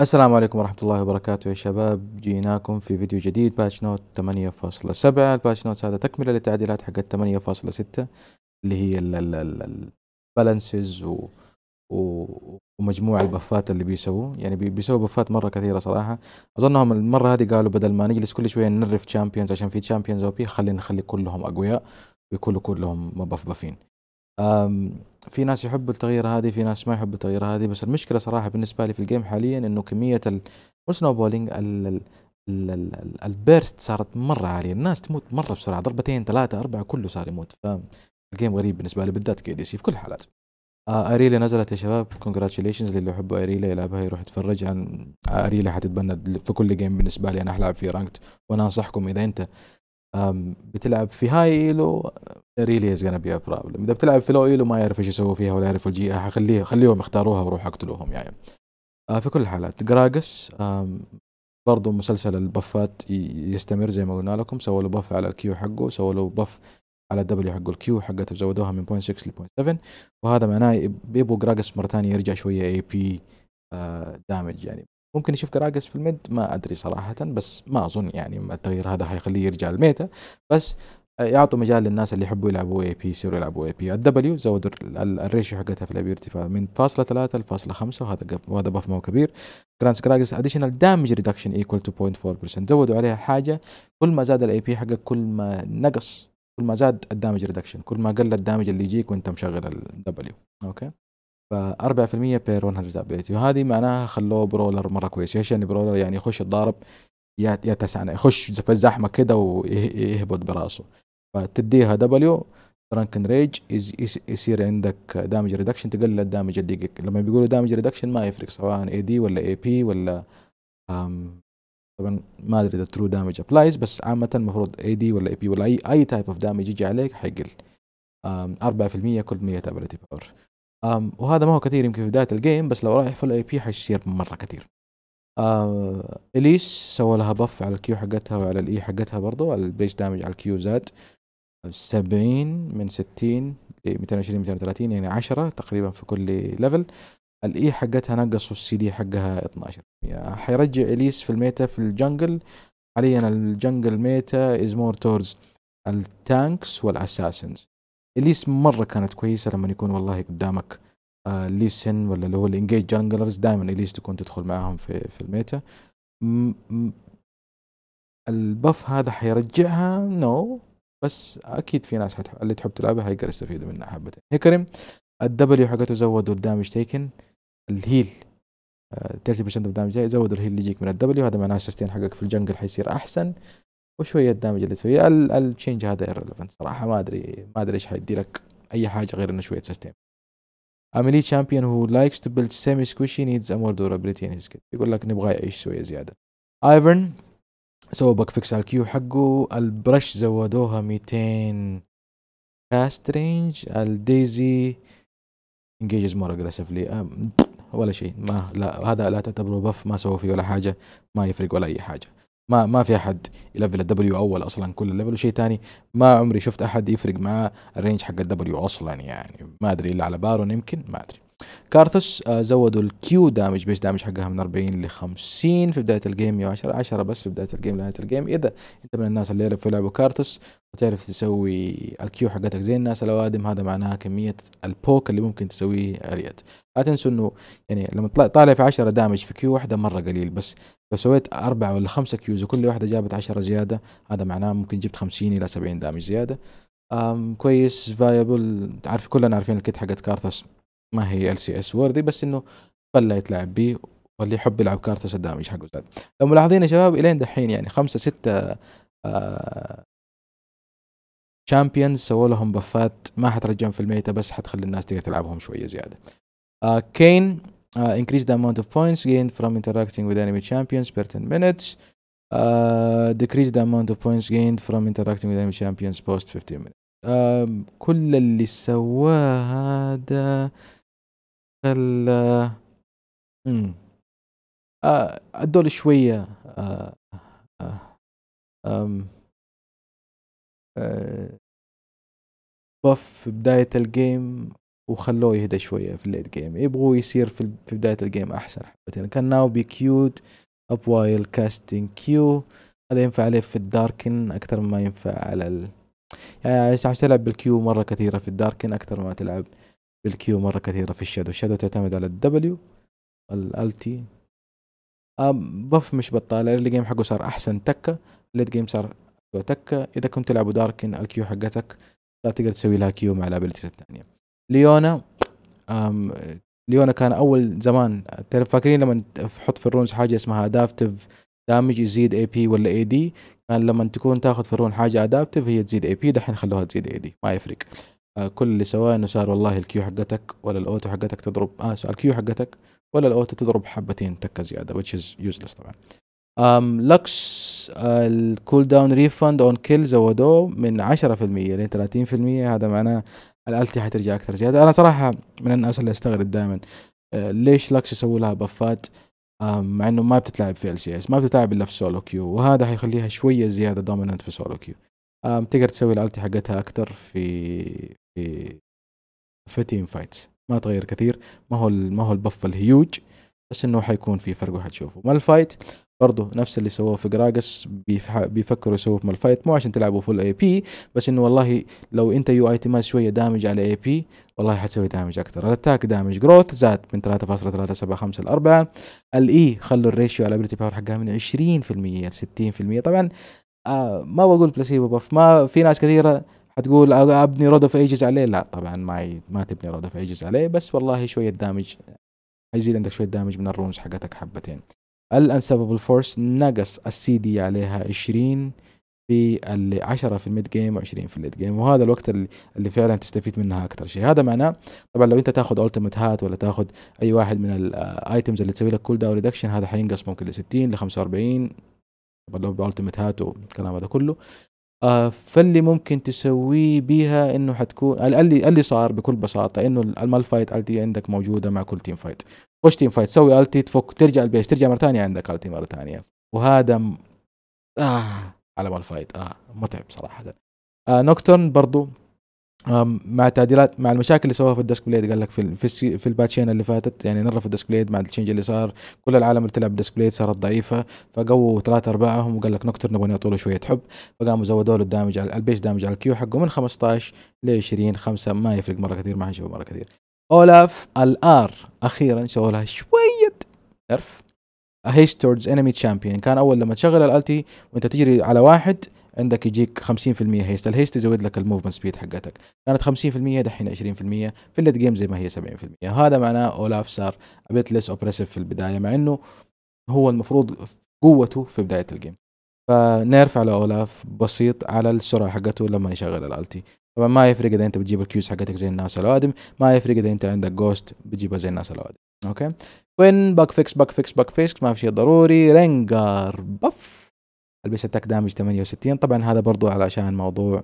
السلام عليكم ورحمة الله وبركاته يا شباب جيناكم في فيديو جديد باتش نوت 8.7 الباتش نوت هذا تكملة للتعديلات حقت 8.6 اللي هي البالانسز و... و... ومجموع البفات اللي بيسووا يعني بي... بيسووا بفات مرة كثيرة صراحة أظنهم المرة هذه قالوا بدل ما نجلس كل شوية ننرف تشامبيونز عشان في تشامبيونز أو بي خلينا نخلي كلهم أقوياء ويكونوا كلهم مبفبفين في ناس يحبوا التغيير هذه في ناس ما يحبوا التغيير هذه بس المشكله صراحه بالنسبه لي في الجيم حاليا انه كميه السنو بولينج البيرست صارت مره عاليه الناس تموت مره بسرعه ضربتين ثلاثه اربعه كله صار يموت فالجيم غريب بالنسبه لي بالذات كي دي سي في كل الحالات آه نزلت يا شباب كونجراتيليشنز للي يحبوا اريلا يلعبها يروح يتفرج عن اريلا حتتبنى في كل جيم بالنسبه لي انا العب فيه رانكت وانا انصحكم اذا انت بتلعب في هاي ايلو ريلي از جونا بي ا بروبلم اذا بتلعب في لو ايلو ما يعرف ايش يسوي فيها ولا يعرف الجيئه إيه، خليه خليهم يختاروها وروح اقتلوهم يعني آه، في كل الحالات جراجس برضو مسلسل البفات يستمر زي ما قلنا لكم سووا له بف على الكيو حقه سووا له بف على الدبليو حقه الكيو حقته زودوها من 0.6 ل 0.7 وهذا معناه بيبو جراجس مره ثانيه يرجع شويه اي بي دامج يعني ممكن يشوف كراجس في الميد ما ادري صراحه بس ما اظن يعني التغيير هذا حيخليه يرجع الميتا بس آه، يعطوا مجال للناس اللي يحبوا يلعبوا اي بي يصيروا يلعبوا اي بي الدبليو زودوا الريشيو حقتها في ارتفاع من فاصلة ثلاثة لفاصلة خمسة وهذا وهذا بف ما هو كبير ترانس كراجس اديشنال دامج ريدكشن ايكوال تو 0.4% زودوا عليها حاجة كل ما زاد الاي بي حقك كل ما نقص كل ما زاد الدامج ريدكشن كل ما قل الدامج اللي يجيك وانت مشغل الدبليو اوكي ف 4% بير 100 ابيلتي وهذه معناها خلوه برولر مره كويس ايش يعني برولر يعني يخش الضارب تسعنا يخش في الزحمه كده ويهبط براسه فتديها دبليو درانكن ريج يصير عندك دامج ريدكشن تقلل الدامج اللي يجيك لما بيقولوا دامج ريدكشن ما يفرق سواء اي دي ولا اي بي ولا طبعا ما ادري اذا ترو دامج ابلايز بس عامه المفروض اي دي ولا اي بي ولا اي اي تايب اوف دامج يجي عليك حيقل 4% كل 100 ابيلتي باور وهذا ما هو كثير يمكن في بدايه الجيم بس لو رايح فل اي بي حيصير مره كثير آه اليس سوى لها بف على الكيو حقتها وعلى الاي حقتها برضو البيس دامج على الكيو زاد سبعين من ستين ميتين وعشرين ميتين وثلاثين يعني عشرة تقريبا في كل ليفل الاي حقتها نقصوا السي دي حقها 12 يعني حيرجع اليس في الميتا في الجنجل حاليا الجنجل ميتا از مور تورز التانكس والاساسنز الليس مره كانت كويسه لما يكون والله قدامك آه، ليسن ولا اللي هو الانجيج جانجلرز دائما اليس تكون تدخل معاهم في في الميتا البف هذا حيرجعها نو no. بس اكيد في ناس اللي تحب تلعبها حيقدر يستفيدوا منها حبتين هيكرم الدبليو حقته زودوا الدامج تيكن الهيل 30% من زودوا الهيل اللي يجيك من الدبليو هذا معناه السستين حقك في الجنجل حيصير احسن وشويه دامج اللي يسويه التشينج هذا ايرليفنت صراحه ما ادري ما ادري ايش حيدي لك اي حاجه غير انه شويه سيستم اميلي شامبيون هو لايكس تو بيلد سيمي سكوشي نيدز امور دورابيلتي ان هيز يقول لك نبغى يعيش شويه زياده ايفرن سوى بك فيكس على الكيو حقه البرش زودوها 200 فاست رينج الديزي انجيجز مور اجريسفلي ولا شيء ما لا هذا لا تعتبره بف ما سووا فيه ولا حاجه ما يفرق ولا اي حاجه ما ما في احد يلفل الدبليو اول اصلا كل الليفل وشيء ثاني ما عمري شفت احد يفرق معاه الرينج حق الدبليو اصلا يعني ما ادري الا على بارون يمكن ما ادري كارثوس آه، زودوا الكيو دامج بيش دامج حقها من 40 ل 50 في بدايه الجيم 10 10 بس في بدايه الجيم نهايه الجيم اذا انت من الناس اللي يعرفوا يلعبوا كارثوس وتعرف تسوي الكيو حقتك زي الناس الاوادم هذا معناها كميه البوك اللي ممكن تسويه اليد لا تنسوا انه يعني لما طالع في 10 دامج في كيو واحده مره قليل بس لو سويت اربع ولا خمسة كيوز وكل واحدة جابت 10 زيادة هذا معناه ممكن جبت 50 إلى 70 دامج زيادة أم كويس فايبل عارف كلنا عارفين الكيت حقت كارثوس ما هي ال سي اس وردي بس انه خلى يتلعب بيه واللي يحب يلعب كارت ايش حقه زاد لو ملاحظين يا شباب الين دحين يعني خمسة ستة شامبيونز آه، سووا لهم بفات ما حترجعهم في الميتا بس حتخلي الناس تقدر تلعبهم شويه زياده كين آه، uh, آه، increase the amount of points gained from interacting with enemy champions per 10 minutes uh, decrease the amount of points gained from interacting with enemy champions post 15 minutes uh, كل اللي سواه هذا ال إمم. آآ آه، شوية آآ آه، آه، بف في بداية الجيم وخلّوه يهدى شوية في الليد جيم يبغوه يصير في في بداية الجيم أحسن حبتين. كان ناو بي كيوت أب وايل كاستنج كيو هذا ينفع عليه في الداركن أكثر ما ينفع على ال يعني عشان تلعب بالكيو مرة كثيرة في الداركن أكثر ما تلعب بالكيو مره كثيره في الشادو الشادو تعتمد على الدبليو الالتي آه، بف مش بطاله اللي جيم حقه صار احسن تكه الليت جيم صار تكه اذا كنت تلعب داركن الكيو حقتك لا تقدر تسوي لها كيو مع الابيلتيز الثانيه ليونا أم ليونا كان اول زمان تعرف فاكرين لما تحط في الرونز حاجه اسمها ادابتيف دامج يزيد اي بي ولا اي دي كان لما تكون تاخذ في الرون حاجه ادابتيف هي تزيد اي بي دحين خلوها تزيد اي دي ما يفرق آه، كل اللي سواه انه صار والله الكيو حقتك ولا الاوتو حقتك تضرب اه الكيو حقتك ولا الاوتو تضرب حبتين تكه زياده which is useless طبعا um, لكس الكول داون ريفند اون كيل زودوه من 10% ل 30% هذا معناه الالتي حترجع اكثر زياده انا صراحه من الناس اللي استغرب دائما آه، ليش لكس يسوي لها بفات مع انه ما بتتلعب في ال سي اس ما بتتلعب الا في سولو كيو وهذا حيخليها شويه زياده دوميننت في سولو كيو تقدر تسوي الالتي حقتها اكثر في في تيم فايتس ما تغير كثير ما هو ما هو البف الهيوج بس انه حيكون في فرق وحتشوفه مال فايت برضه نفس اللي سووه في جراجس بيفكروا يسووه في مالفايت مو عشان تلعبوا فول اي بي بس انه والله لو انت يو اي تيمات شويه دامج على اي بي والله حتسوي دامج اكثر الاتاك دامج جروث زاد من 3.375 ل 4 الاي خلوا الريشيو على ابيلتي باور حقها من 20% ل 60% طبعا آه ما بقول بلاسيبو بف ما في ناس كثيره هتقول ابني اوف ايجز عليه لا طبعا ما ما تبني اوف ايجز عليه بس والله شويه دامج حيزيد عندك شويه دامج من الرونز حقتك حبتين الانسببل فورس نقص السي دي عليها 20 في ال 10 في الميد جيم و20 في الليد جيم وهذا الوقت اللي فعلا تستفيد منها اكثر شيء هذا معناه طبعا لو انت تاخذ التيمت هات ولا تاخذ اي واحد من الايتمز آه، اللي تسوي لك كول داون ريدكشن هذا حينقص ممكن ل 60 ل 45 طبعا لو بالتيمت هات والكلام هذا كله آه، فاللي ممكن تسويه بيها انه حتكون اللي اللي صار بكل بساطه انه المال فايت التي عندك موجوده مع كل تيم فايت خش تيم فايت سوي التي تفك ترجع البيش ترجع مره ثانيه عندك التي مره ثانيه وهذا م... آه على مال فايت اه متعب صراحه آه نوكتورن برضو مع تعديلات مع المشاكل اللي سووها في الديسك بليد قال لك في في, في الباتشين اللي فاتت يعني نرف الديسك بليد مع التشينج اللي صار كل العالم اللي تلعب ديسك بليد صارت ضعيفه فقووا ثلاثة ارباعهم وقال لك نكتر نبغى نعطوا له شويه حب فقاموا زودوا له الدامج على البيس دامج على الكيو حقه من 15 ل 20 5 ما يفرق مره كثير ما حنشوفه مره كثير اولاف الار اخيرا سووا لها شويه نرف هيستوردز انمي تشامبيون كان اول لما تشغل الالتي وانت تجري على واحد عندك يجيك 50% هيست الهيست يزود لك الموفمنت سبيد حقتك كانت 50% دحين 20% في الليد جيم زي ما هي 70% هذا معناه اولاف صار ابيت ليس اوبريسيف في البدايه مع انه هو المفروض قوته في بدايه الجيم فنيرف على اولاف بسيط على السرعه حقته لما يشغل الالتي طبعا ما يفرق اذا انت بتجيب الكيوز حقتك زي الناس الاوادم ما يفرق اذا انت عندك جوست بتجيبها زي الناس الاوادم اوكي وين باك فيكس باك فيكس باك فيكس ما في شيء ضروري رينجر بف البيس اتاك دامج 68 طبعا هذا برضو علشان موضوع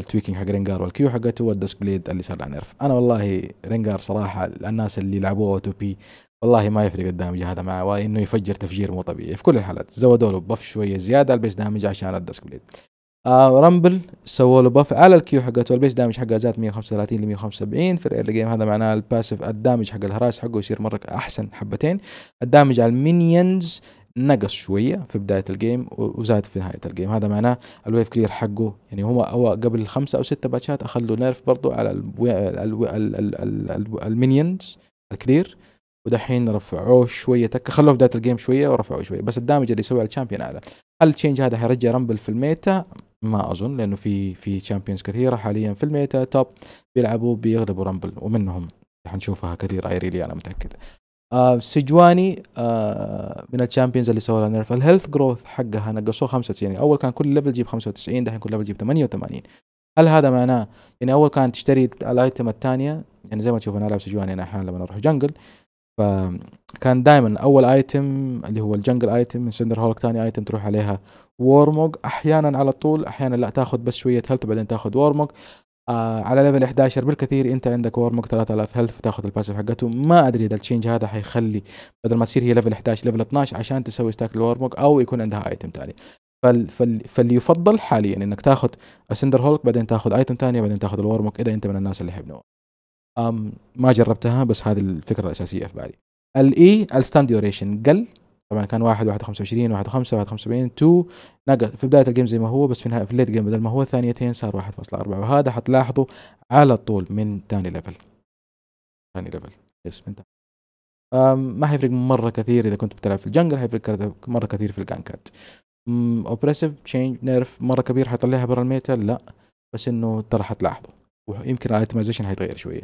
التويكينج حق رينجار والكيو حقته والديسك بليد اللي صار نيرف انا والله رينجار صراحه الناس اللي لعبوه تو بي والله ما يفرق الدامج هذا معه وانه يفجر تفجير مو طبيعي في كل الحالات زودوا له بف شويه زياده البيس دامج عشان الديسك بليد آه رامبل سووا له بف على الكيو حقته البيس دامج حقه زاد 135 ل 175 في الايرلي جيم هذا معناه الباسف الدامج حق الهراس حقه يصير مره احسن حبتين الدامج على المينيونز نقص شويه في بدايه الجيم وزاد في نهايه الجيم هذا معناه الويف كلير حقه يعني هو هو قبل خمسه او سته باتشات اخذ له نيرف برضه على المينيونز الكلير ودحين رفعوه شويه تك خلوه في بدايه الجيم شويه ورفعوه شويه بس الدامج اللي يسويه على الشامبيون اعلى هل التشينج هذا حيرجع رامبل في الميتا ما اظن لانه في في شامبيونز كثيره حاليا في الميتا توب بيلعبوا بيغلبوا رامبل ومنهم حنشوفها كثير ايريلي انا متاكد آه، سجواني آه، من الشامبيونز اللي سووا نيرف الهيلث جروث حقها نقصوه 95 يعني اول كان كل ليفل يجيب 95 دحين كل ليفل يجيب 88 هل هذا معناه يعني اول كان تشتري الايتم الثانيه يعني زي ما تشوفون انا العب سجواني انا احيانا لما اروح جنجل فكان دائما اول ايتم اللي هو الجنجل ايتم من سندر هولك ثاني ايتم تروح عليها وورموج احيانا على طول احيانا لا تاخذ بس شويه هيلث وبعدين تاخذ وورموج آه على ليفل 11 بالكثير انت عندك وورمك 3000 هيلث فتاخذ الباسف حقته ما ادري اذا التشينج هذا حيخلي بدل ما تصير هي ليفل 11 ليفل 12 عشان تسوي ستاك لورمك او يكون عندها ايتم ثاني فال فال فاللي يفضل حاليا انك تاخذ السندر هولك بعدين تاخذ ايتم ثانيه بعدين تاخذ الورمك اذا انت من الناس اللي يحب ما جربتها بس هذه الفكره الاساسيه في بالي الاي الستاند ديوريشن قل طبعا كان واحد واحد خمسة وعشرين واحد خمسة واحد خمسة وسبعين تو نقل في بداية الجيم زي ما هو بس في نهاية في الليت جيم بدل ما هو ثانيتين صار واحد فاصلة أربعة وهذا حتلاحظه على طول من ثاني ليفل ثاني ليفل يس من تاني. ما حيفرق مرة كثير إذا كنت بتلعب في الجنجل حيفرق مرة كثير في الجانكات اوبريسيف تشينج نيرف مرة كبير حيطلعها برا الميتا لا بس إنه ترى حتلاحظه ويمكن الايتمايزيشن حيتغير شوية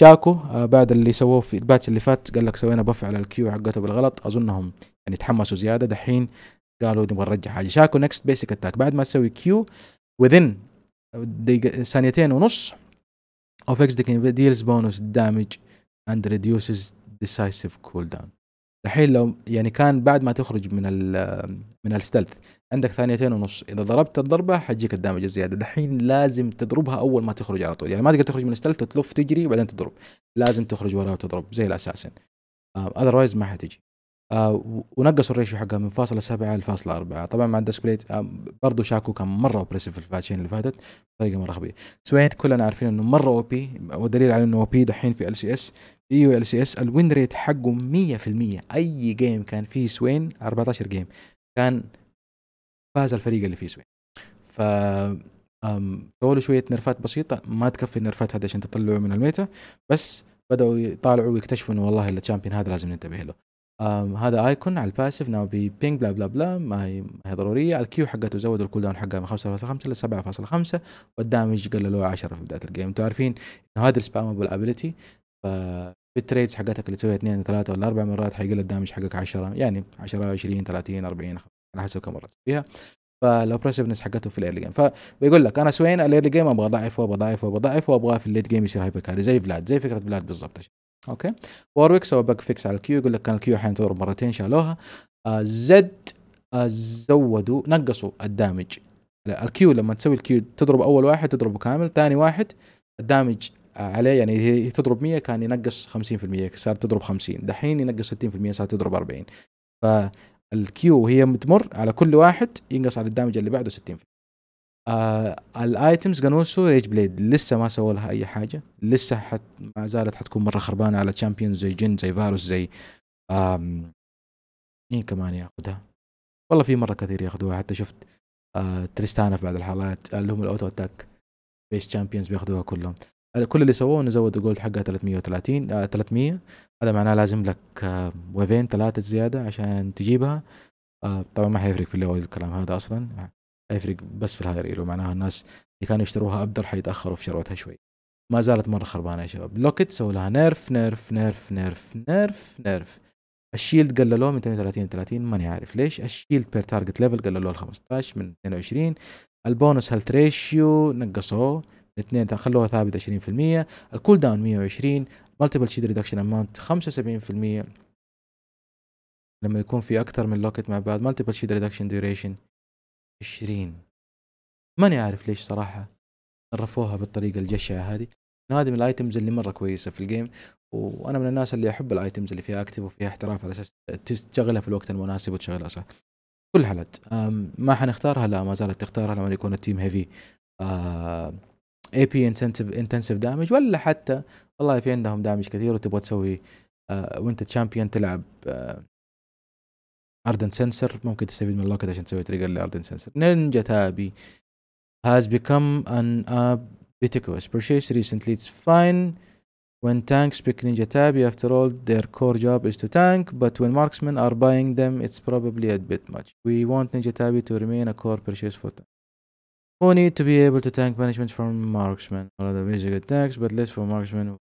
شاكو آه، بعد اللي سووه في الباتش اللي فات قال لك سوينا بف على الكيو حقته بالغلط اظنهم يعني تحمسوا زياده دحين قالوا نبغى نرجع حاجه شاكو نكست بيسك اتاك بعد ما تسوي كيو وذن ثانيتين ونص اوف اكس ديلز بونس دامج اند ريديوسز ديسايسيف كول داون الحين لو يعني كان بعد ما تخرج من الـ آه، من الستلث عندك ثانيتين ونص اذا ضربت الضربه حتجيك الدامج الزياده دحين لازم تضربها اول ما تخرج على طول يعني ما تقدر تخرج من الستلت وتلف تجري وبعدين تضرب لازم تخرج وراها وتضرب زي الاساسن اذروايز آه، ما حتجي آه ونقصوا الريشيو حقها من فاصلة سبعة لفاصلة أربعة طبعا مع الدسبليت آه برضو شاكو كان مرة اوبريسيف في الفاتشين اللي فاتت بطريقة مرة خبية سوين كلنا عارفين انه مرة او بي والدليل على انه او بي دحين في ال سي اس يو ال سي اس الوين ريت حقه 100% اي جيم كان فيه سوين 14 جيم كان فاز الفريق اللي في سوين ف سووا شويه نرفات بسيطه ما تكفي النرفات هذه عشان تطلعوا من الميتا بس بداوا يطالعوا ويكتشفوا انه والله التشامبيون هذا لازم ننتبه له هذا ايكون على الباسف ناو بي بينج بلا بلا بلا ما هي, ما هي ضروريه الكيو حقته زودوا الكول داون حقها من 5.5 ل 7.5 والدامج قللوه 10 في بدايه الجيم انتم عارفين انه هذا السبامبل ابيلتي التريدز حقتك اللي تسويها 2 3 ولا 4 مرات حيقل الدامج حقك 10 يعني 10 20 30 40 على حسب كم مره فيها فالابريسفنس حقته في الايرلي جيم فبيقول لك انا سوين الايرلي جيم ابغى ضعيف وابغى ضعيف وابغى ضعيف وابغى في الليت جيم يصير هايبر كاري زي فلاد زي فكره فلاد بالضبط اوكي وورويك سوى باك فيكس على الكيو يقول لك كان الكيو تضرب مرتين شالوها آه زد آه زودوا نقصوا الدامج الكيو لما تسوي الكيو تضرب اول واحد تضربه كامل ثاني واحد الدامج آه، عليه يعني هي تضرب 100 كان ينقص 50% صار تضرب 50 دحين ينقص 60% صار تضرب 40 ف الكيو وهي بتمر على كل واحد ينقص على الدامج اللي بعده 60% آه الايتمز جانوسو ريج بليد لسه ما سووا لها اي حاجه لسه حت ما زالت حتكون مره خربانه على تشامبيونز زي جن زي فاروس زي آم... مين كمان ياخذها والله في مره كثير ياخذوها حتى شفت آه تريستانا في بعض الحالات اللي هم الاوتو اتاك بيست تشامبيونز بياخذوها كلهم هذا كل اللي سووه انه زودوا جولد حقها 330 آه 300 هذا معناه لازم لك آه ويفين ثلاثه زياده عشان تجيبها آه طبعا ما حيفرق في الليول الكلام هذا اصلا حيفرق بس في الهاي ريل معناها الناس اللي كانوا يشتروها ابدر حيتاخروا في شروتها شوي ما زالت مره خربانه يا شباب لوكيت سووا لها نيرف نيرف نيرف نيرف نيرف نيرف الشيلد قللوه من 32 ل 30 ماني عارف ليش الشيلد بير تارجت ليفل قللوه ل 15 من 22 البونس هيلث ريشيو نقصوه الاثنين خلوها ثابت 20% الكول داون 120 مالتيبل شيد ريدكشن اماونت 75% لما يكون في اكثر من لوكت مع بعض مالتيبل شيد ريدكشن ديوريشن 20 ماني عارف ليش صراحه رفوها بالطريقه الجشعه هذه هذه من الايتمز اللي مره كويسه في الجيم وانا من الناس اللي احب الايتمز اللي فيها اكتف وفيها احتراف على اساس تشغلها في الوقت المناسب وتشغلها صح كل حالات ما حنختارها لا ما زالت تختارها لما يكون التيم هيفي آه، اي بي انتنسيف دامج ولا حتى والله في عندهم دامج كثير وتبغى تسوي آه وانت تشامبيون تلعب آه اردن سنسر ممكن تستفيد من اللوكت عشان تسوي تريجر لاردن سنسر نينجا تابي has become an ubiquitous purchase recently it's fine when tanks pick ninja tabby after all their core job is to tank but when marksmen are buying them it's probably a bit much we want ninja tabby to remain a core purchase for them who need to be able to tank punishment from marksman or other physical attacks but less for marksman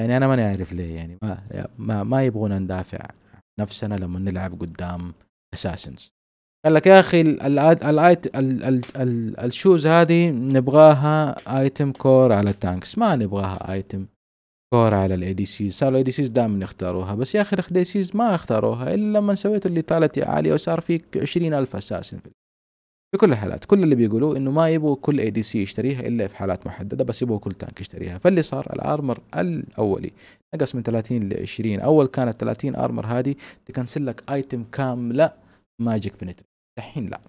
يعني انا ماني عارف ليه يعني ما ما, ما يبغونا ندافع نفسنا لما نلعب قدام اساسنز قال لك يا اخي الشوز هذه نبغاها ايتم كور على التانكس ما نبغاها ايتم كور على الاي دي سيز صار الاي دي سيز دائما يختاروها بس يا اخي الاي سيز ما اختاروها الا لما سويت اللي طالت عاليه وصار فيك عشرين الف اساسن في في كل الحالات كل اللي بيقولوه انه ما يبغوا كل اي دي سي يشتريها الا في حالات محدده بس يبغوا كل تانك يشتريها فاللي صار الارمر الاولي نقص من 30 ل 20 اول كانت 30 ارمر هذه تكنسل لك ايتم كامله ماجيك بنتريشن الحين لا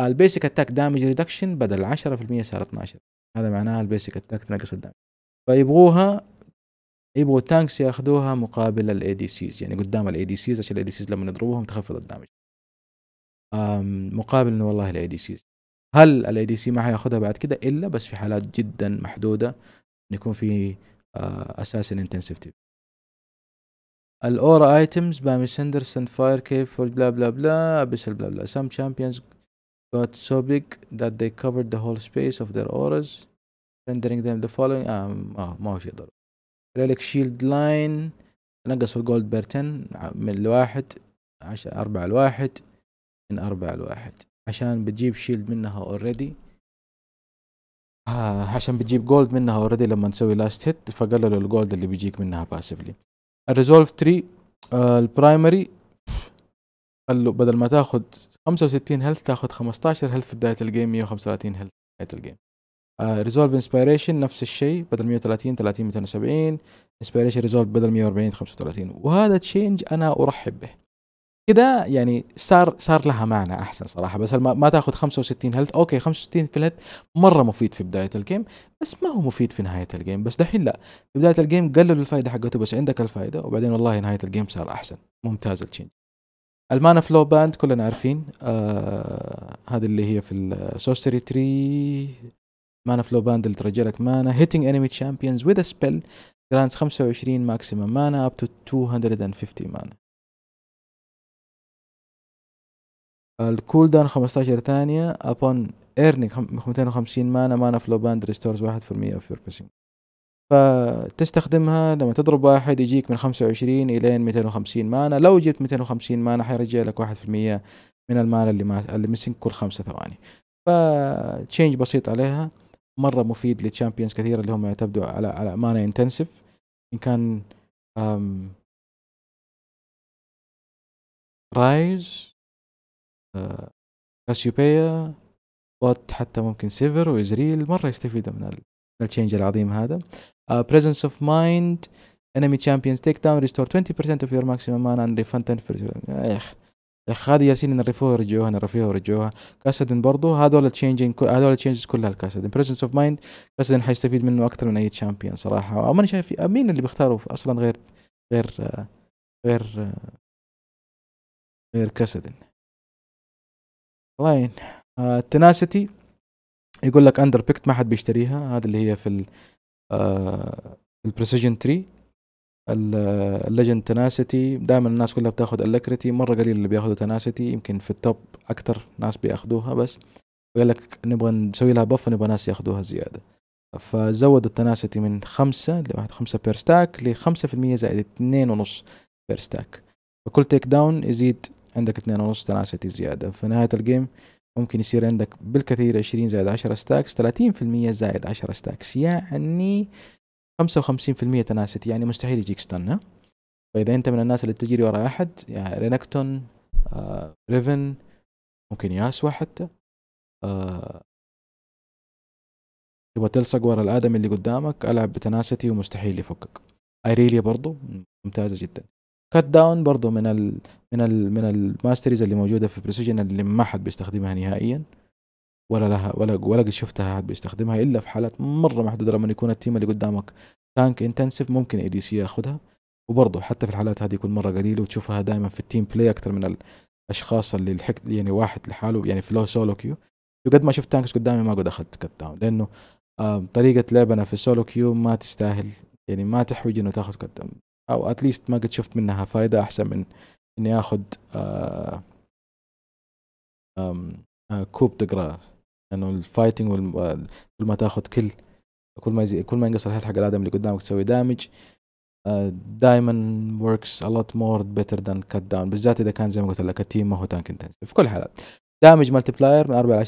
البيسك اتاك دامج ريدكشن بدل 10% صار 12 هذا معناها البيسك اتاك تنقص الدامج فيبغوها يبغوا التانكس ياخذوها مقابل الاي دي سيز يعني قدام الاي دي سيز عشان الاي دي سيز لما نضربهم تخفض الدامج مقابل انه والله الاي دي سي هل الاي دي سي ما حياخذها بعد كده الا بس في حالات جدا محدوده يكون في اساسا انتنسيف الاورا ايتمز بامي سندرسون فاير كيف فور بلا بلا بلا بس بلا بلا some champions got so big that they covered the whole space of their auras rendering them the following آه, آه، ما, هو شيء ضروري ريليك شيلد لاين نقصوا الجولد بير 10 من الواحد عشرة أربعة لواحد من أربعة لواحد عشان بتجيب شيلد منها اوريدي آه عشان بتجيب جولد منها اوريدي لما نسوي لاست هيت فقللوا الجولد اللي بيجيك منها باسفلي الريزولف 3 البرايمري قالوا بدل ما تاخذ 65 هيلث تاخذ 15 هيلث في بدايه الجيم 135 هيلث في بدايه الجيم ريزولف انسبيريشن نفس الشيء بدل 130 30 270 انسبيريشن ريزولف بدل 140 35 وهذا تشينج انا ارحب به كذا يعني صار صار لها معنى احسن صراحه بس ما تاخذ 65 هيلث اوكي 65 في الهيلث مره مفيد في بدايه الجيم بس ما هو مفيد في نهايه الجيم بس دحين لا في بدايه الجيم قللوا الفائده حقته بس عندك الفائده وبعدين والله نهايه الجيم صار احسن ممتاز التشينج المانا فلو باند كلنا عارفين آه هذه اللي هي في السوستري تري مانا فلو باند اللي ترجع لك مانا هيتنج انمي تشامبيونز وذ سبيل جرانس 25 ماكسيمم مانا اب تو 250 مانا الكول داون 15 ثانية upon earning 250 مانا مانا فلو باند ريستورز 1% اوف يور فتستخدمها لما تضرب واحد يجيك من 25 الين 250 مانا لو جبت 250 مانا حيرجع لك 1% من المانا اللي ما اللي مسنج كل خمسة ثواني فتشينج بسيط عليها مرة مفيد لتشامبيونز كثيرة اللي هم يعتمدوا على على مانا انتنسيف ان كان رايز كاسيوبيا بوت حتى ممكن سيفر وإزريل مرة يستفيدوا من التشينج العظيم هذا بريزنس اوف مايند انمي تشامبيونز تيك داون ريستور 20% اوف يور ماكسيمم مان اند refund 10% يا اخي يا اخي هذه ياسين نرفوها ورجعوها نرفوها ورجعوها كاسدن برضو هذول التشينجين هذول التشينجز كلها الكاسدن بريزنس اوف مايند كاسدن حيستفيد منه اكثر من اي تشامبيون صراحه او ماني شايف مين اللي بيختاروا اصلا غير غير آه، غير آه، غير كاسدن وين تناسيتي آه، يقول لك اندر بيكت ما حد بيشتريها هذا اللي هي في ال البريسيجن تري الليجند تناسيتي دائما الناس كلها بتاخذ الكريتي مره قليل اللي بياخذوا تناسيتي يمكن في التوب اكثر ناس بياخذوها بس ويقول لك نبغى نسوي لها بف ونبغى ناس ياخذوها زياده فزودوا التناسيتي من خمسة لواحد خمسة بير ستاك لخمسة في المية زائد اتنين ونص بير ستاك فكل تيك داون يزيد عندك اتنين ونص تناسيتي زيادة في نهاية الجيم ممكن يصير عندك بالكثير عشرين زائد عشرة ستاكس تلاتين في المية زائد عشرة ستاكس يعني خمسة وخمسين في المية تناسيتي يعني مستحيل يجيك ستان ها فإذا أنت من الناس اللي تجري ورا أحد يعني رينكتون آه ريفن ممكن ياسوا حتى آه تبغى تلصق ورا الآدمي اللي قدامك ألعب بتناستي ومستحيل يفكك أيريليا برضو ممتازة جدا كات داون برضه من ال من ال من الماستريز اللي موجوده في بريسيجن اللي ما حد بيستخدمها نهائيا ولا لها ولا ولا قد شفتها حد بيستخدمها الا في حالات مره محدوده لما يكون التيم اللي قدامك تانك انتنسيف ممكن اي دي سي ياخذها وبرضه حتى في الحالات هذه يكون مره قليل وتشوفها دائما في التيم بلاي اكثر من الاشخاص اللي الحك يعني واحد لحاله يعني في لو سولو كيو وقد ما شفت تانكس قدامي ما قد اخذت كت داون لانه طريقه لعبنا في السولو كيو ما تستاهل يعني ما تحوج انه تاخذ كت داون او اتليست ما قد شفت منها فائده احسن من اني اخذ آه آه كوب تقرا لانه يعني الفايتنج كل ما تاخذ كل كل ما يزي... كل ما ينقص الهيلث حق الادم اللي قدامك تسوي دامج دائما وركس الوت مور بيتر ذان كت داون بالذات اذا كان زي ما قلت لك التيم ما هو تانك انتنسيف في كل الحالات دامج مالتي بلاير من 4 ل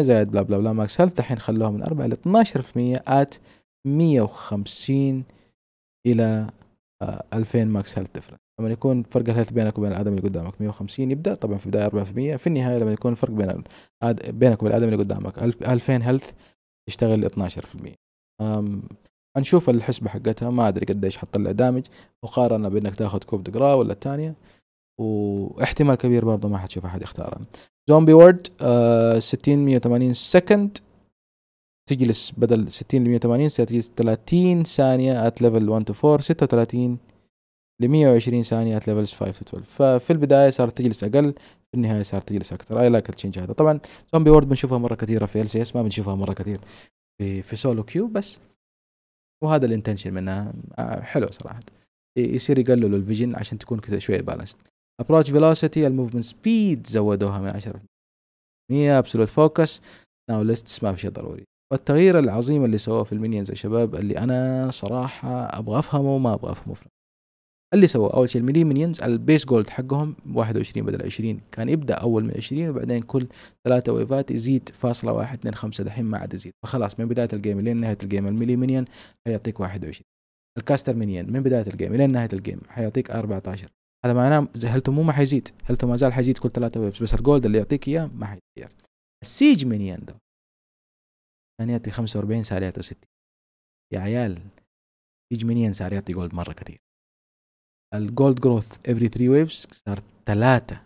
10% زائد بلا بلا بلا ماكس هيلث الحين خلوها من 4 ل 12% ات 150 الى 2000 ماكس هيلث ديفرنس لما يكون فرق الهيلث بينك وبين الادمي اللي قدامك 150 يبدا طبعا في البدايه 4% في النهايه لما يكون الفرق بين بينك وبين الادمي اللي قدامك 2000 هيلث يشتغل 12% هنشوف الحسبة حقتها ما ادري قديش حتطلع دامج مقارنة بانك تاخذ كوب دجرا ولا الثانية واحتمال كبير برضه ما حتشوف احد يختارها زومبي وورد آه 60 180 سكند تجلس بدل 60 ل 180 ستجلس 30 ثانية at level 1 to 4 36 ل 120 ثانية at levels 5 to 12 ففي البداية صارت تجلس أقل في النهاية صارت تجلس أكثر أي لايك التشينج هذا طبعا زومبي وورد بنشوفها مرة كثيرة في ال سي اس ما بنشوفها مرة كثير في في سولو كيو بس وهذا الانتنشن منها آه، حلو صراحة يصير يقللوا الفيجن عشان تكون كذا شوية بالانسد ابروتش فيلوسيتي الموفمنت سبيد زودوها من 10 100 ابسولوت فوكس ناو ليست ما في شيء ضروري والتغيير العظيم اللي سواه في المينيونز يا شباب اللي انا صراحه ابغى افهمه وما ابغى افهمه اللي سواه اول شيء الميني مينيونز البيس جولد حقهم 21 بدل 20 كان يبدا اول من 20 وبعدين كل ثلاثة ويفات يزيد فاصلة واحد اثنين خمسة دحين ما عاد يزيد فخلاص من بداية الجيم لين نهاية الجيم الميلي مينيون حيعطيك 21 الكاستر مينيون من بداية الجيم لين نهاية الجيم حيعطيك 14 هذا معناه هيلثه مو ما حيزيد هيلثه ما زال حيزيد كل ثلاثة ويفز بس الجولد اللي يعطيك اياه ما حيتغير السيج مينيون ده ثانياتي 45 سالياتي 60 يا عيال تجمنيا سالياتي جولد مره كثير الجولد جروث افري 3 ويفز صار 3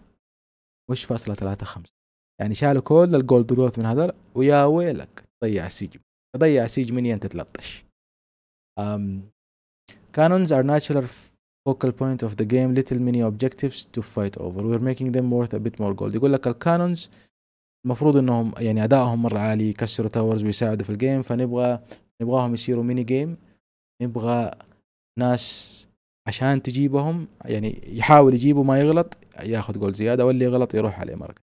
وش فاصلة 3 5 يعني شالوا كل الجولد جروث من هذول ويا ويلك ضيع سيج تضيع سيج منيا تتلطش um, Canons are natural focal point of the game little mini objectives to fight over we're making them worth a bit more gold يقول لك الكانونز المفروض انهم يعني ادائهم مره عالي يكسروا تاورز ويساعدوا في الجيم فنبغى نبغاهم يصيروا ميني جيم نبغى ناس عشان تجيبهم يعني يحاول يجيبه ما يغلط ياخذ جول زياده واللي يغلط يروح عليه مركز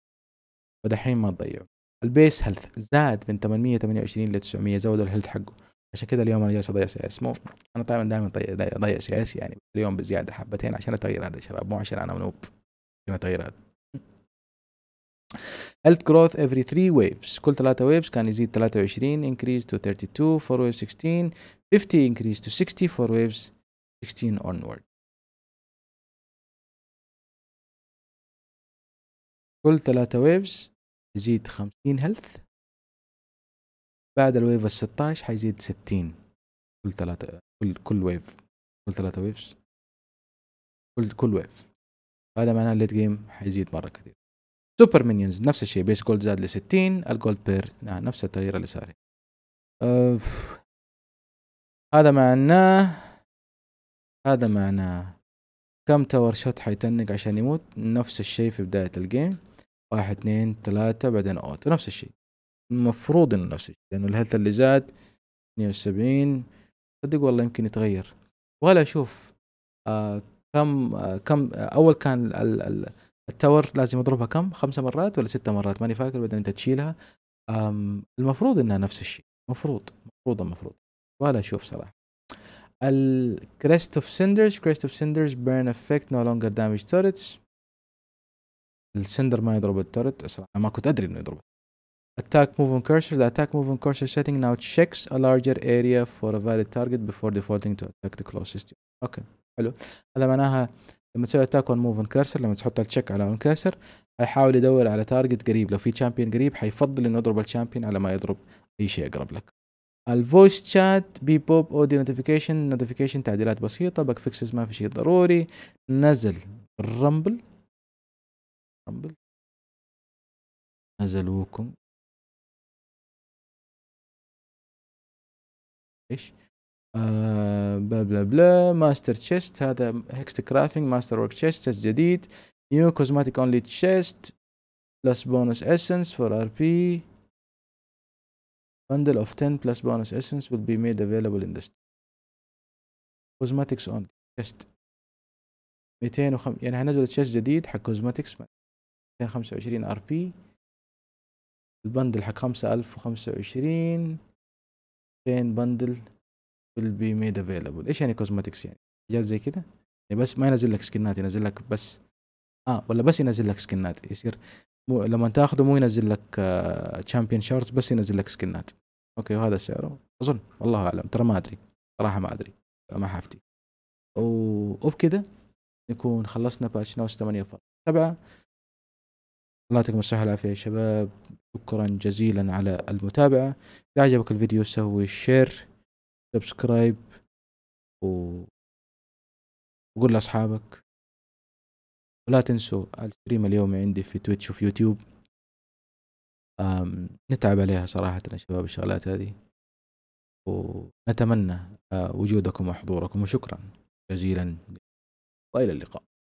فدحين ما تضيعوا البيس هيلث زاد من 828 ل 900 زودوا الهيلث حقه عشان كذا اليوم انا جالس اضيع سي اس مو انا طبعا دائما اضيع سي اس يعني اليوم بزياده حبتين عشان التغيير هذا يا شباب مو عشان انا منوب عشان التغيير هذا health growth every 3 waves كل 3 waves كان يزيد 23 increase to 32 4 waves 16 50 increase to 60 4 waves 16 onward كل 3 waves يزيد 50 health بعد الويف ال 16 حيزيد 60 كل 3 كل كل ويف كل 3 ويفز كل كل ويف هذا معناه الليت جيم حيزيد مره كثير سوبر مينيونز نفس الشيء بيس جولد زاد ل 60 الجولد بير آه، نفس التغيير اللي صار أف... هذا معناه هذا معناه كم تاور شوت حيتنق عشان يموت نفس الشيء في بداية الجيم واحد اثنين ثلاثة بعدين اوتو نفس الشيء المفروض انه نفس الشيء لانه الهيلث اللي زاد 72 صدق والله يمكن يتغير ولا اشوف آه كم آه كم آه اول كان ال ال التاور لازم اضربها كم؟ خمسة مرات ولا ستة مرات ماني فاكر بعدين انت تشيلها المفروض انها نفس الشيء مفروض مفروض المفروض ولا اشوف صراحة الكريست اوف سندرز كريست اوف سندرز بيرن افكت نو لونجر دامج تورتس السندر ما يضرب التورت اصلا ما كنت ادري انه يضرب attack move on cursor ذا attack move on cursor setting now checks a larger area for a valid target before defaulting to attack the كلوزست اوكي حلو هذا معناها لما تسوي اتاك اون موف اون كيرسر لما تحط التشيك على اون كيرسر حيحاول يدور على تارجت قريب لو في تشامبيون قريب حيفضل انه يضرب الشامبيون على ما يضرب اي شيء اقرب لك الفويس شات بي بوب اوديو نوتيفيكيشن نوتيفيكيشن تعديلات بسيطه باك فيكسز ما في شيء ضروري نزل الرامبل رامبل نزلوكم ايش بلا آه، بلا بلا ماستر تشيست هذا هيكست كرافينج ماستر ورك تشيست تشيست جديد نيو كوزماتيك اونلي تشيست بلس بونس اسنس فور ار بي بندل اوف 10 بلس بونس اسنس ويل بي ميد available ان ذا store cosmetics only chest 205 يعني هنزل تشيست جديد حق كوزماتيكس 225 ار بي البندل حق 5025 200 بندل will be made available ايش يعني كوزماتكس يعني حاجات زي كده يعني بس ما ينزل لك سكنات ينزل لك بس اه ولا بس ينزل لك سكنات يصير مو لما تاخذه مو ينزل لك تشامبيون آه شارتس بس ينزل لك سكنات اوكي وهذا سعره اظن والله اعلم ترى ما ادري صراحه ما ادري ما حفتي وبكده نكون خلصنا باتش ناوس 8.7 الله يعطيكم الصحة والعافية يا شباب شكرا جزيلا على المتابعة إذا عجبك الفيديو سوي شير سبسكرايب و وقول لاصحابك ولا تنسوا الستريم اليوم عندي في تويتش وفي يوتيوب نتعب عليها صراحة يا شباب الشغلات هذه ونتمنى آه، وجودكم وحضوركم وشكرا جزيلا وإلى اللقاء